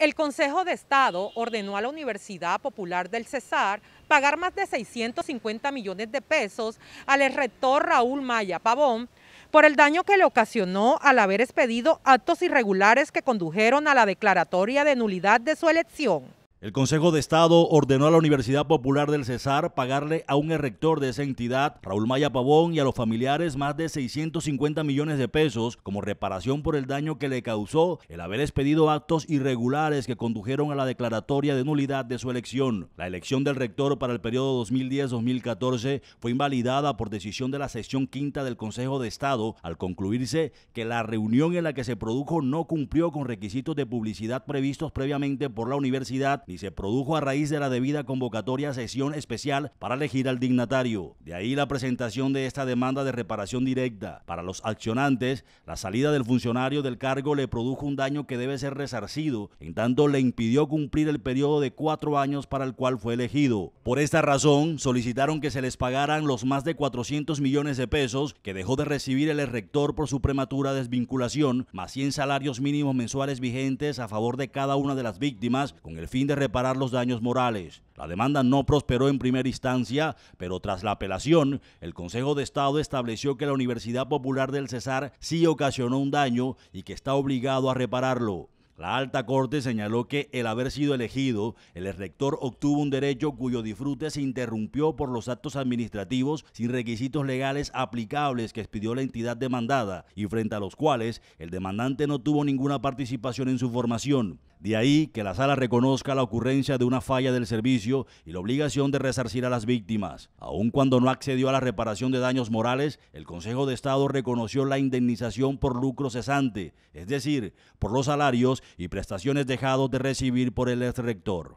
El Consejo de Estado ordenó a la Universidad Popular del Cesar pagar más de 650 millones de pesos al rector Raúl Maya Pavón por el daño que le ocasionó al haber expedido actos irregulares que condujeron a la declaratoria de nulidad de su elección. El Consejo de Estado ordenó a la Universidad Popular del Cesar pagarle a un rector de esa entidad, Raúl Maya Pavón, y a los familiares más de 650 millones de pesos como reparación por el daño que le causó el haber expedido actos irregulares que condujeron a la declaratoria de nulidad de su elección. La elección del rector para el periodo 2010-2014 fue invalidada por decisión de la sesión quinta del Consejo de Estado al concluirse que la reunión en la que se produjo no cumplió con requisitos de publicidad previstos previamente por la universidad y se produjo a raíz de la debida convocatoria sesión especial para elegir al dignatario. De ahí la presentación de esta demanda de reparación directa. Para los accionantes, la salida del funcionario del cargo le produjo un daño que debe ser resarcido, en tanto le impidió cumplir el periodo de cuatro años para el cual fue elegido. Por esta razón, solicitaron que se les pagaran los más de 400 millones de pesos que dejó de recibir el rector por su prematura desvinculación, más 100 salarios mínimos mensuales vigentes a favor de cada una de las víctimas, con el fin de reparar los daños morales. La demanda no prosperó en primera instancia, pero tras la apelación, el Consejo de Estado estableció que la Universidad Popular del Cesar sí ocasionó un daño y que está obligado a repararlo. La alta corte señaló que el haber sido elegido, el rector obtuvo un derecho cuyo disfrute se interrumpió por los actos administrativos sin requisitos legales aplicables que expidió la entidad demandada y frente a los cuales el demandante no tuvo ninguna participación en su formación. De ahí que la sala reconozca la ocurrencia de una falla del servicio y la obligación de resarcir a las víctimas. Aun cuando no accedió a la reparación de daños morales, el Consejo de Estado reconoció la indemnización por lucro cesante, es decir, por los salarios y prestaciones dejados de recibir por el ex rector.